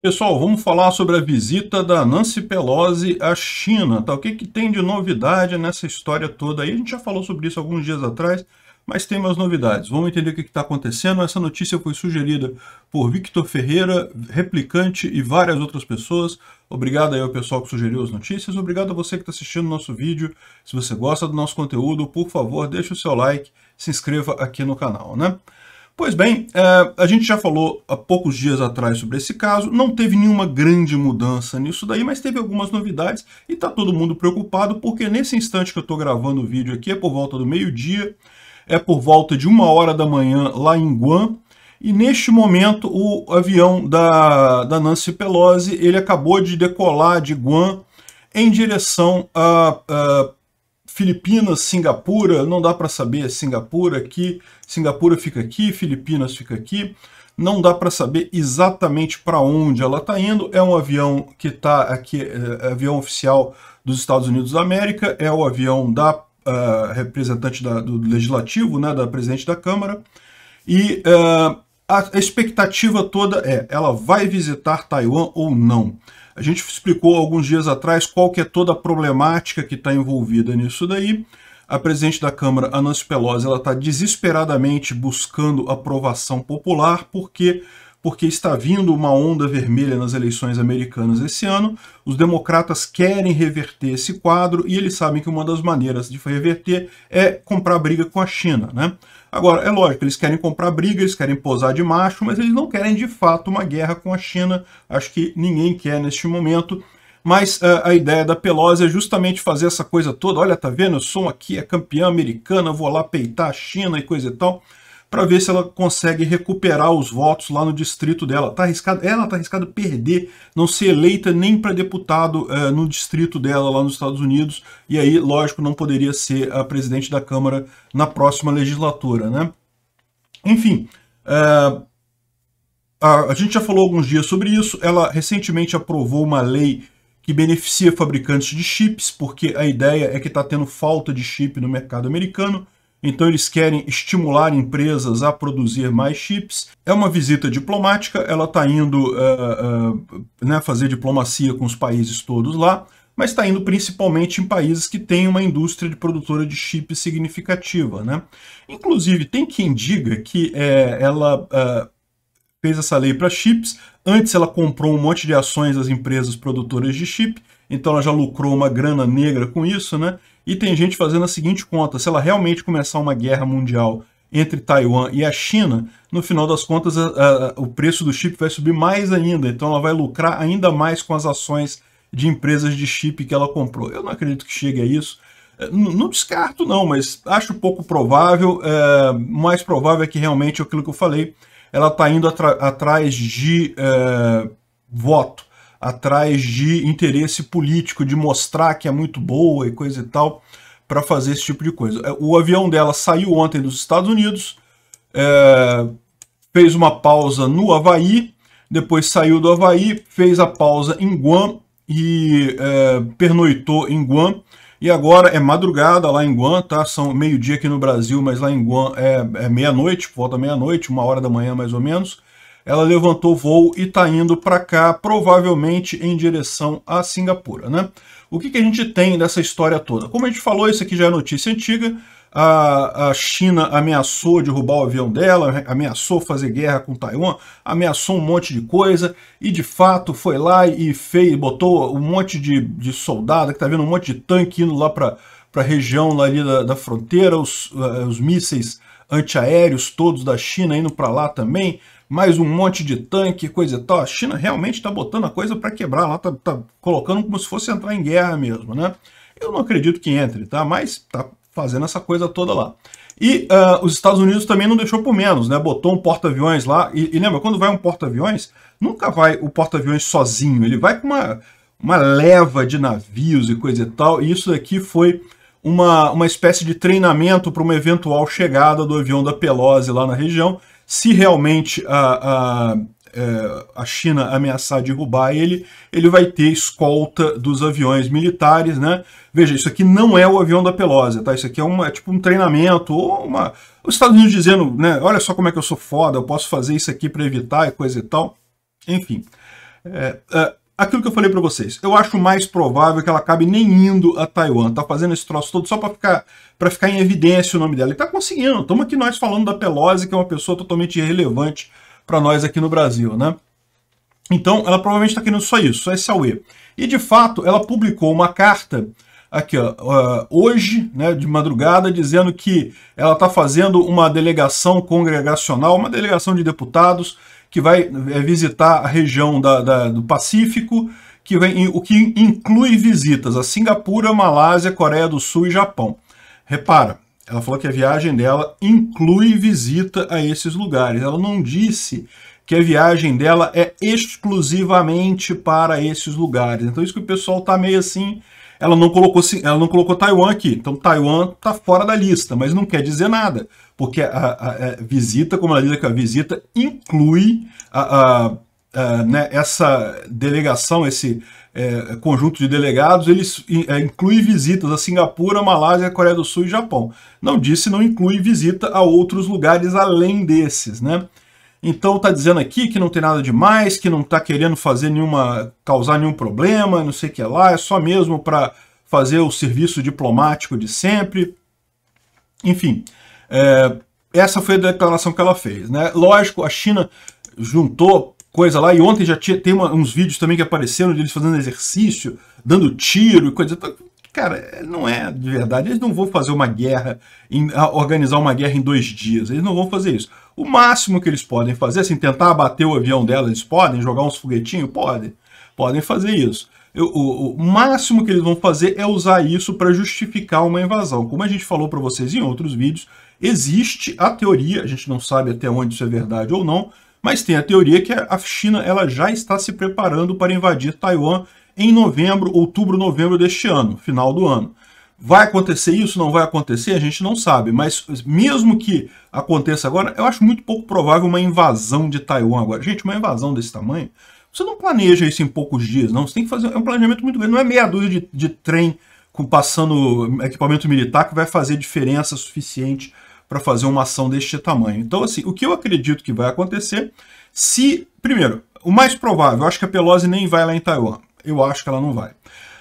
Pessoal, vamos falar sobre a visita da Nancy Pelosi à China. Tá? O que, que tem de novidade nessa história toda aí? A gente já falou sobre isso alguns dias atrás, mas tem umas novidades. Vamos entender o que está acontecendo. Essa notícia foi sugerida por Victor Ferreira, replicante e várias outras pessoas. Obrigado aí ao pessoal que sugeriu as notícias. Obrigado a você que está assistindo o nosso vídeo. Se você gosta do nosso conteúdo, por favor, deixe o seu like, se inscreva aqui no canal. né? Pois bem, é, a gente já falou há poucos dias atrás sobre esse caso, não teve nenhuma grande mudança nisso daí, mas teve algumas novidades e está todo mundo preocupado porque nesse instante que eu estou gravando o vídeo aqui é por volta do meio-dia, é por volta de uma hora da manhã lá em Guam, e neste momento o avião da, da Nancy Pelosi ele acabou de decolar de Guam em direção a, a Filipinas, Singapura, não dá para saber Singapura aqui, Singapura fica aqui, Filipinas fica aqui. Não dá para saber exatamente para onde ela está indo. É um avião que está aqui, é, é, avião oficial dos Estados Unidos da América, é o avião da uh, representante da, do legislativo, né, da presidente da Câmara. E uh, a expectativa toda é, ela vai visitar Taiwan ou não? A gente explicou alguns dias atrás qual que é toda a problemática que está envolvida nisso daí. A presidente da Câmara, a Pelosi, ela está desesperadamente buscando aprovação popular porque porque está vindo uma onda vermelha nas eleições americanas esse ano. Os democratas querem reverter esse quadro e eles sabem que uma das maneiras de reverter é comprar briga com a China. Né? Agora, é lógico, eles querem comprar briga, eles querem posar de macho, mas eles não querem de fato uma guerra com a China. Acho que ninguém quer neste momento. Mas a, eh, a ideia da Pelosi é justamente fazer essa coisa toda. Olha, tá vendo? Eu sou aqui a é campeã americana, vou lá peitar a China e coisa e tal para ver se ela consegue recuperar os votos lá no distrito dela. Tá arriscado, é, ela está arriscada perder, não ser eleita nem para deputado eh, no distrito dela lá nos Estados Unidos, e aí, lógico, não poderia ser a presidente da Câmara na próxima legislatura, né? Enfim, eh, a, a gente já falou alguns dias sobre isso, ela recentemente aprovou uma lei que beneficia fabricantes de chips, porque a ideia é que está tendo falta de chip no mercado americano, então eles querem estimular empresas a produzir mais chips. É uma visita diplomática, ela está indo uh, uh, né, fazer diplomacia com os países todos lá, mas está indo principalmente em países que têm uma indústria de produtora de chips significativa. Né? Inclusive, tem quem diga que é, ela uh, fez essa lei para chips, antes ela comprou um monte de ações das empresas produtoras de chip, então ela já lucrou uma grana negra com isso, né? E tem gente fazendo a seguinte conta: se ela realmente começar uma guerra mundial entre Taiwan e a China, no final das contas a, a, o preço do chip vai subir mais ainda, então ela vai lucrar ainda mais com as ações de empresas de chip que ela comprou. Eu não acredito que chegue a isso. É, não, descarto, não, mas acho pouco provável. É, mais provável é que realmente é aquilo que eu falei, ela está indo atrás de é, voto atrás de interesse político, de mostrar que é muito boa e coisa e tal, para fazer esse tipo de coisa. É, o avião dela saiu ontem dos Estados Unidos, é, fez uma pausa no Havaí, depois saiu do Havaí, fez a pausa em Guam e é, pernoitou em Guam. E agora é madrugada lá em Guam, tá? São meio-dia aqui no Brasil, mas lá em Guam é, é meia-noite, volta meia-noite, uma hora da manhã mais ou menos ela levantou voo e está indo para cá, provavelmente em direção a Singapura. Né? O que, que a gente tem dessa história toda? Como a gente falou, isso aqui já é notícia antiga, a, China ameaçou derrubar o avião dela, ameaçou fazer guerra com Taiwan, ameaçou um monte de coisa, e de fato foi lá e fez, botou um monte de, de soldado, que está vendo um monte de tanque indo lá para a região lá ali da, da fronteira, os, uh, os mísseis antiaéreos todos da China indo para lá também, mais um monte de tanque, coisa e tal. A China realmente está botando a coisa para quebrar lá, está tá colocando como se fosse entrar em guerra mesmo, né? Eu não acredito que entre, tá? Mas está fazendo essa coisa toda lá. E uh, os Estados Unidos também não deixou por menos, né? Botou um porta-aviões lá. E, e, lembra, quando vai um porta-aviões, nunca vai o porta-aviões sozinho. Ele vai com uma, uma leva de navios e coisa e tal. E isso daqui foi uma, uma espécie de treinamento para uma eventual chegada do avião da Pelosi lá na região se realmente a, a, é, a China ameaçar derrubar ele, ele vai ter escolta dos aviões militares, né? Veja, isso aqui não é o avião da Pelosa, tá? Isso aqui é, uma, é tipo um treinamento ou uma... Os Estados Unidos dizendo, né? Olha só como é que eu sou foda, eu posso fazer isso aqui para evitar e coisa e tal. Enfim, é, é aquilo que eu falei para vocês, eu acho mais provável que ela acabe nem indo a Taiwan. Tá fazendo esse troço todo só para ficar para ficar em evidência o nome dela. E tá conseguindo. Estamos aqui nós falando da Pelosi, que é uma pessoa totalmente irrelevante para nós aqui no Brasil, né? Então, ela provavelmente está querendo só isso, só esse AUE. E, de fato, ela publicou uma carta aqui, ó, hoje, né, de madrugada, dizendo que ela está fazendo uma delegação congregacional, uma delegação de deputados, que vai eh, visitar a região da, da, do Pacífico, que vem, o que inclui visitas a Singapura, Malásia, Coreia do Sul e Japão. Repara, ela falou que a viagem dela inclui visita a esses lugares. Ela não disse que a viagem dela é exclusivamente para esses lugares. Então isso que o pessoal está meio assim, ela não colocou, ela não colocou Taiwan aqui. Então Taiwan está fora da lista, mas não quer dizer nada porque a, a, a é, visita, como ela diz que a visita inclui a, a né, essa delegação, esse é, conjunto de delegados, eles é, inclui visitas a Singapura, Malásia, Coreia do Sul e Japão. Não disse, não inclui visita a outros lugares além desses, né? Então está dizendo aqui que não tem nada demais, que não está querendo fazer nenhuma, causar nenhum problema, não sei o que lá, é só mesmo para fazer o serviço diplomático de sempre. Enfim, é, essa foi a declaração que ela fez. Né? Lógico, a China juntou coisa lá, e ontem já tinha, tem uma, uns vídeos também que apareceram deles fazendo exercício, dando tiro e coisa. Cara, não é de verdade. Eles não vão fazer uma guerra, em, organizar uma guerra em dois dias. Eles não vão fazer isso. O máximo que eles podem fazer, assim, tentar abater o avião dela, eles podem jogar uns foguetinhos? Podem. Podem fazer isso o, o máximo que eles vão fazer é usar isso para justificar uma invasão. Como a gente falou para vocês em outros vídeos, existe a teoria, a gente não sabe até onde isso é verdade ou não, mas tem a teoria que a China ela já está se preparando para invadir Taiwan em novembro, outubro, novembro deste ano, final do ano. Vai acontecer isso, não vai acontecer, a gente não sabe, mas mesmo que aconteça agora, eu acho muito pouco provável uma invasão de Taiwan agora. Gente, uma invasão desse tamanho, você não planeja isso em poucos dias, não. Você tem que fazer. É um planejamento muito grande. Não é meia dúzia de, de trem com, passando equipamento militar que vai fazer diferença suficiente para fazer uma ação deste tamanho. Então, assim, o que eu acredito que vai acontecer, se. Primeiro, o mais provável, eu acho que a Pelosi nem vai lá em Taiwan. Eu acho que ela não vai.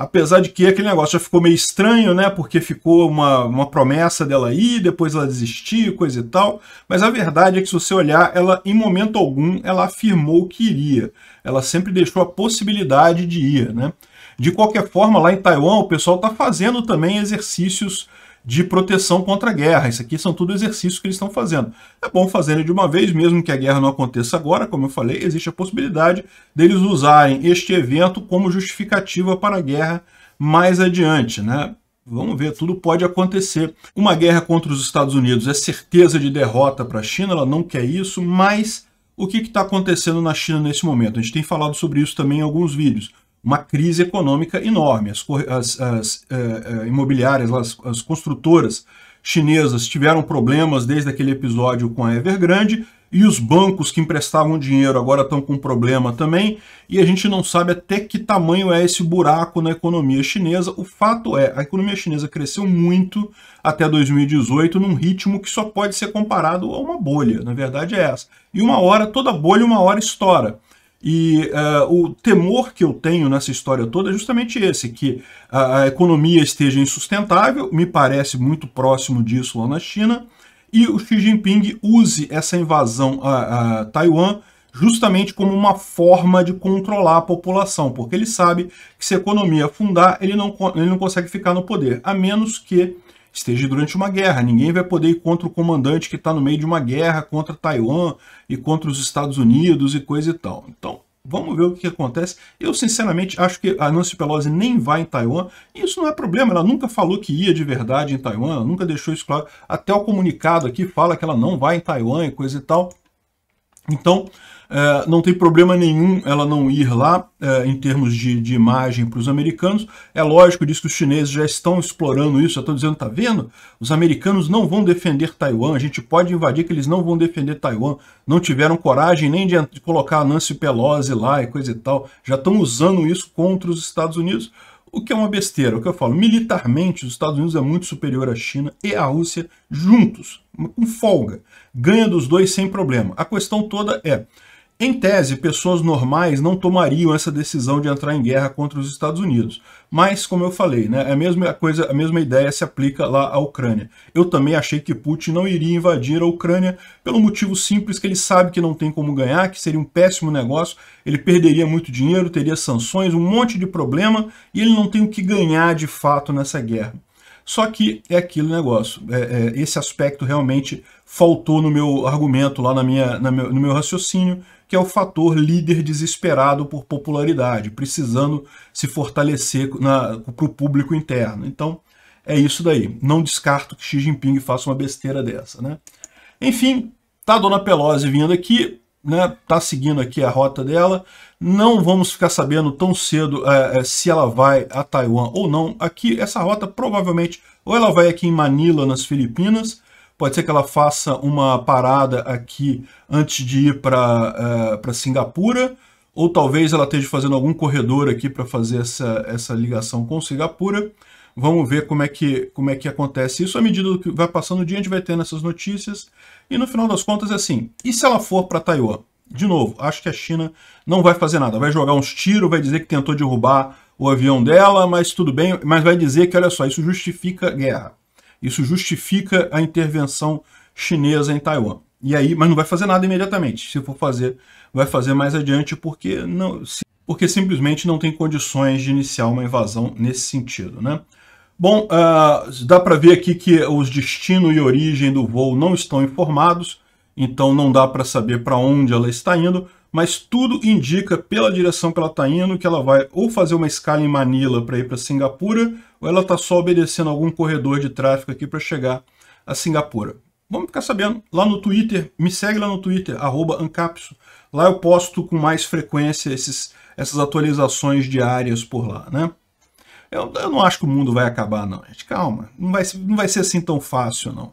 Apesar de que aquele negócio já ficou meio estranho, né? Porque ficou uma, uma promessa dela ir, depois ela desistir, coisa e tal. Mas a verdade é que se você olhar, ela em momento algum, ela afirmou que iria. Ela sempre deixou a possibilidade de ir, né? De qualquer forma, lá em Taiwan, o pessoal está fazendo também exercícios de proteção contra a guerra. Isso aqui são tudo exercícios que eles estão fazendo. É bom fazerem de uma vez, mesmo que a guerra não aconteça agora, como eu falei, existe a possibilidade deles usarem este evento como justificativa para a guerra mais adiante, né? Vamos ver, tudo pode acontecer. Uma guerra contra os Estados Unidos é certeza de derrota para a China, ela não quer isso, mas o que está acontecendo na China nesse momento? A gente tem falado sobre isso também em alguns vídeos uma crise econômica enorme. As, as, as eh, eh, imobiliárias, as, as construtoras chinesas tiveram problemas desde aquele episódio com a Evergrande e os bancos que emprestavam dinheiro agora estão com problema também, e a gente não sabe até que tamanho é esse buraco na economia chinesa. O fato é, a economia chinesa cresceu muito até 2018 num ritmo que só pode ser comparado a uma bolha, na verdade é essa. E uma hora, toda bolha uma hora estoura. E uh, o temor que eu tenho nessa história toda é justamente esse, que a, a economia esteja insustentável, me parece muito próximo disso lá na China, e o Xi Jinping use essa invasão a, a Taiwan justamente como uma forma de controlar a população, porque ele sabe que se a economia afundar, ele não, ele não consegue ficar no poder, a menos que esteja durante uma guerra. Ninguém vai poder ir contra o comandante que está no meio de uma guerra contra Taiwan e contra os Estados Unidos e coisa e tal. Então, Vamos ver o que acontece. Eu, sinceramente, acho que a Nancy Pelosi nem vai em Taiwan. E isso não é problema. Ela nunca falou que ia de verdade em Taiwan. Ela nunca deixou isso claro. Até o comunicado aqui fala que ela não vai em Taiwan e coisa e tal. Então, é, não tem problema nenhum ela não ir lá é, em termos de, de imagem para os americanos. É lógico, diz que os chineses já estão explorando isso, já estão dizendo, tá vendo? Os americanos não vão defender Taiwan, a gente pode invadir que eles não vão defender Taiwan. Não tiveram coragem nem de, de colocar a Nancy Pelosi lá e coisa e tal. Já estão usando isso contra os Estados Unidos. O que é uma besteira, o que eu falo, militarmente os Estados Unidos é muito superior à China e à Rússia juntos, com folga. Ganha dos dois sem problema. A questão toda é, em tese, pessoas normais não tomariam essa decisão de entrar em guerra contra os Estados Unidos. Mas, como eu falei, né, é a, mesma coisa, a mesma ideia se aplica lá à Ucrânia. Eu também achei que Putin não iria invadir a Ucrânia pelo motivo simples que ele sabe que não tem como ganhar, que seria um péssimo negócio, ele perderia muito dinheiro, teria sanções, um monte de problema, e ele não tem o que ganhar de fato nessa guerra. Só que é aquele negócio, é, é, esse aspecto realmente faltou no meu argumento, lá na minha, na meu, no meu raciocínio, que é o fator líder desesperado por popularidade, precisando se fortalecer para o público interno. Então, é isso daí. Não descarto que Xi Jinping faça uma besteira dessa. Né? Enfim, tá a dona Pelosi vindo aqui, né, tá seguindo aqui a rota dela. Não vamos ficar sabendo tão cedo é, é, se ela vai a Taiwan ou não. Aqui, essa rota provavelmente, ou ela vai aqui em Manila, nas Filipinas, Pode ser que ela faça uma parada aqui antes de ir para uh, eh, Singapura, ou talvez ela esteja fazendo algum corredor aqui para fazer essa, essa ligação com Singapura. Vamos ver como é, que, como é que acontece isso. À medida que vai passando o dia, a gente vai tendo essas notícias. E no final das contas é assim, e se ela for para Taiwan? De novo, acho que a China não vai fazer nada. Vai jogar uns tiros, vai dizer que tentou derrubar o avião dela, mas tudo bem. Mas vai dizer que, olha só, isso justifica guerra. Isso justifica a intervenção chinesa em Taiwan. E aí, mas não vai fazer nada imediatamente. Se for fazer, vai fazer mais adiante, porque não, porque simplesmente não tem condições de iniciar uma invasão nesse sentido, né? Bom, uh, dá para ver aqui que os destino e origem do voo não estão informados então não dá para saber para onde ela está indo, mas tudo indica pela direção que ela está indo que ela vai ou fazer uma escala em Manila para ir para Singapura, ou ela está só obedecendo algum corredor de tráfego aqui para chegar a Singapura. Vamos ficar sabendo lá no Twitter, me segue lá no Twitter, Ancapso. Lá eu posto com mais frequência esses, essas atualizações diárias por lá, né? Eu, eu não acho que o mundo vai acabar não, gente. Calma, não vai, não vai ser assim tão fácil não.